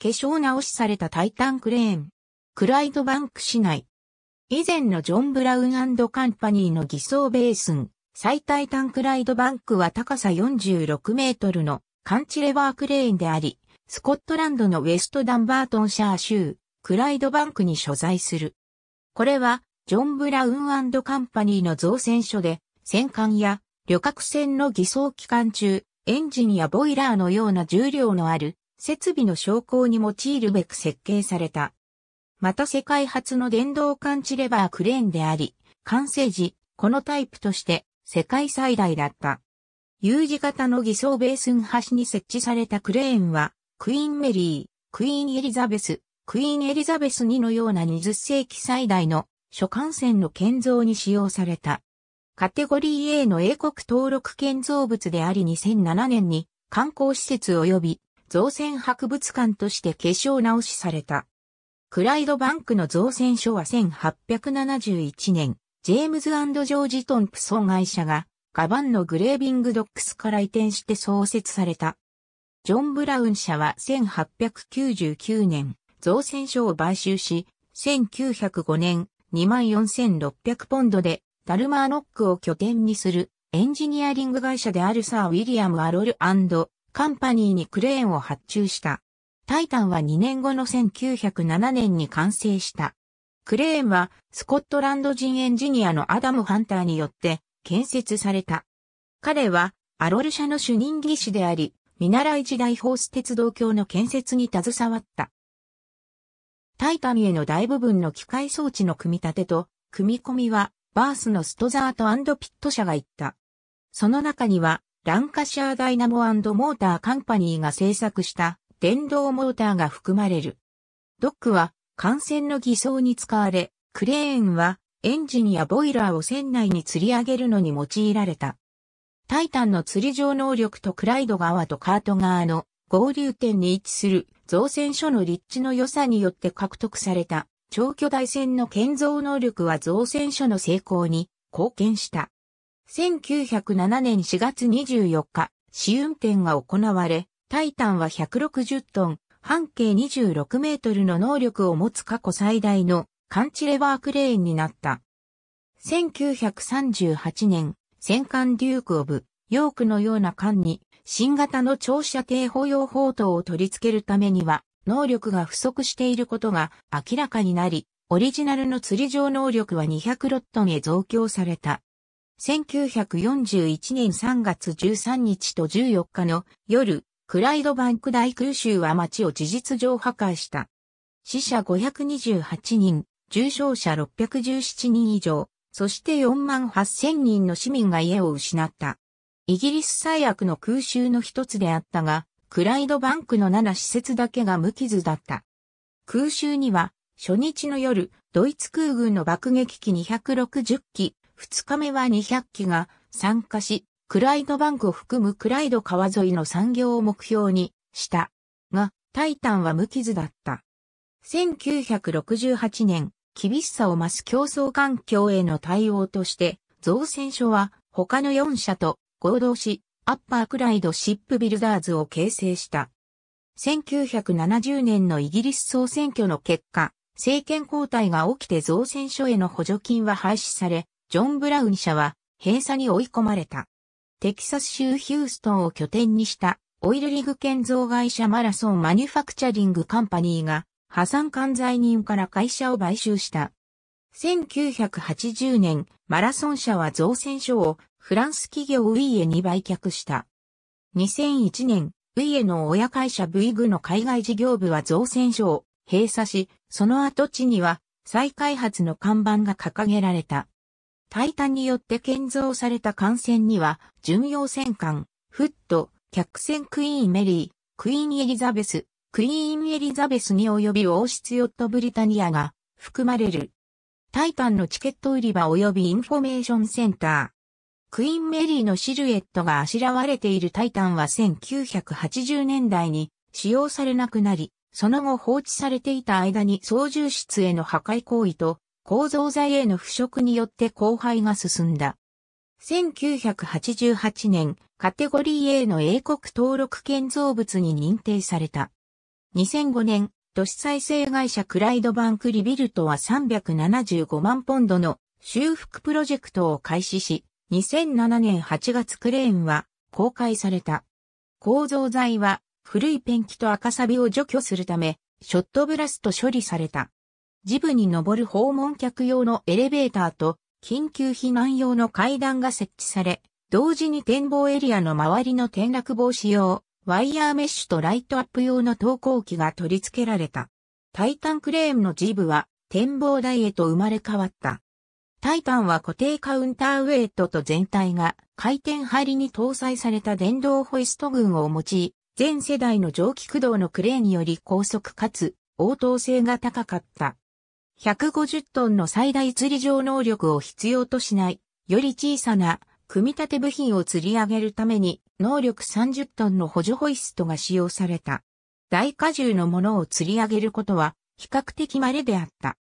化粧直しされたタイタンクレーン。クライドバンク市内。以前のジョン・ブラウンカンパニーの偽装ベースン、最タイタンクライドバンクは高さ46メートルのカンチレバークレーンであり、スコットランドのウェストダンバートンシャー州、クライドバンクに所在する。これは、ジョン・ブラウンカンパニーの造船所で、戦艦や旅客船の偽装期間中、エンジンやボイラーのような重量のある設備の昇降に用いるべく設計された。また世界初の電動感知レバークレーンであり、完成時、このタイプとして世界最大だった。U 字型の偽装ベースン端に設置されたクレーンは、クイーンメリー、クイーンエリザベス、クイーンエリザベス2のような20世紀最大の諸艦線の建造に使用された。カテゴリー A の英国登録建造物であり2007年に観光施設及び造船博物館として化粧直しされた。クライドバンクの造船所は1871年、ジェームズジョージ・トンプソン会社が、ガバンのグレービングドックスから移転して創設された。ジョン・ブラウン社は1899年、造船所を買収し、1905年、24,600ポンドで、ダルマーノックを拠点にするエンジニアリング会社であるサー・ウィリアム・アロルカンパニーにクレーンを発注した。タイタンは2年後の1907年に完成した。クレーンはスコットランド人エンジニアのアダム・ハンターによって建設された。彼はアロル社の主任技師であり、見習い時代ホース鉄道橋の建設に携わった。タイタンへの大部分の機械装置の組み立てと、組み込みはバースのストザートピット社が行った。その中にはランカシャーダイナモモーターカンパニーが制作した電動モーターが含まれる。ドックは艦船の偽装に使われ、クレーンはエンジンやボイラーを船内に吊り上げるのに用いられた。タイタンの釣り上能力とクライド側とカート側の合流点に位置する造船所の立地の良さによって獲得された超巨大船の建造能力は造船所の成功に貢献した。1907年4月24日、試運転が行われ、タイタンは160トン、半径26メートルの能力を持つ過去最大の感知レバークレーンになった。1938年、戦艦デューク・オブ・ヨークのような艦に新型の長射程保養砲塔を取り付けるためには能力が不足していることが明らかになり、オリジナルの釣り場能力は206トンへ増強された。1941年3月13日と14日の夜、クライドバンク大空襲は町を事実上破壊した。死者528人、重傷者617人以上、そして4万8000人の市民が家を失った。イギリス最悪の空襲の一つであったが、クライドバンクの7施設だけが無傷だった。空襲には、初日の夜、ドイツ空軍の爆撃機260機、2日目は200機が参加し、クライドバンクを含むクライド川沿いの産業を目標にした。が、タイタンは無傷だった。1968年、厳しさを増す競争環境への対応として、造船所は他の4社と合同し、アッパークライドシップビルダーズを形成した。1970年のイギリス総選挙の結果、政権交代が起きて造船所への補助金は廃止され、ジョン・ブラウン社は閉鎖に追い込まれた。テキサス州ヒューストンを拠点にしたオイルリグ建造会社マラソン・マニュファクチャリング・カンパニーが破産管財人から会社を買収した。1980年、マラソン社は造船所をフランス企業ウィーエに売却した。2001年、ウィーエの親会社ブイグの海外事業部は造船所を閉鎖し、その跡地には再開発の看板が掲げられた。タイタンによって建造された艦船には、巡洋戦艦、フット、客船クイーンメリー、クイーンエリザベス、クイーンエリザベスに及び王室ヨットブリタニアが含まれる。タイタンのチケット売り場及びインフォメーションセンター。クイーンメリーのシルエットがあしらわれているタイタンは1980年代に使用されなくなり、その後放置されていた間に操縦室への破壊行為と構造材への腐食によって荒廃が進んだ。1988年、カテゴリー A の英国登録建造物に認定された。2005年、都市再生会社クライドバンクリビルトは375万ポンドの修復プロジェクトを開始し、2007年8月クレーンは公開された。構造材は古いペンキと赤サビを除去するため、ショットブラスト処理された。ジブに登る訪問客用のエレベーターと緊急避難用の階段が設置され、同時に展望エリアの周りの転落防止用、ワイヤーメッシュとライトアップ用の投光機が取り付けられた。タイタンクレーンのジブは展望台へと生まれ変わった。タイタンは固定カウンターウェイトと全体が回転張りに搭載された電動ホイスト群を用い、全世代の蒸気駆動のクレーンにより高速かつ応答性が高かった。150トンの最大釣り場能力を必要としない、より小さな組み立て部品を釣り上げるために能力30トンの補助ホイストが使用された。大荷重のものを釣り上げることは比較的稀であった。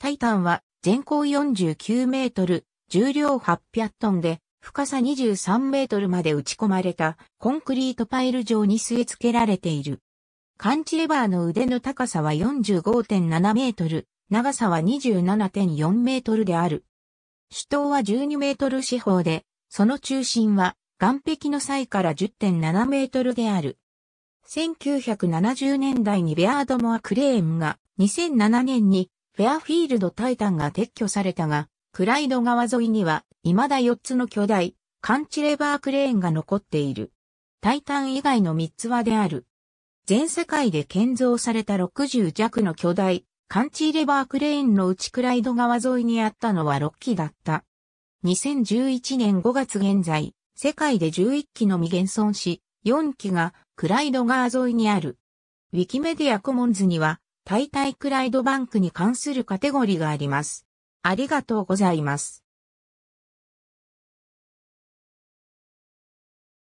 タイタンは全高49メートル、重量800トンで深さ23メートルまで打ち込まれたコンクリートパイル状に据え付けられている。カンチレバーの腕の高さは45.7メートル、長さは27.4メートルである。主塔は12メートル四方で、その中心は岸壁の際から10.7メートルである。1970年代にベアードモアクレーンが、2007年にフェアフィールドタイタンが撤去されたが、クライド川沿いには未だ4つの巨大、カンチレバークレーンが残っている。タイタン以外の3つはである。全世界で建造された60弱の巨大、カンチーレバークレーンの内クライド川沿いにあったのは6機だった。2011年5月現在、世界で11機のみ現存し、4機がクライド川沿いにある。ウィキメディアコモンズには、大体クライドバンクに関するカテゴリーがあります。ありがとうございます。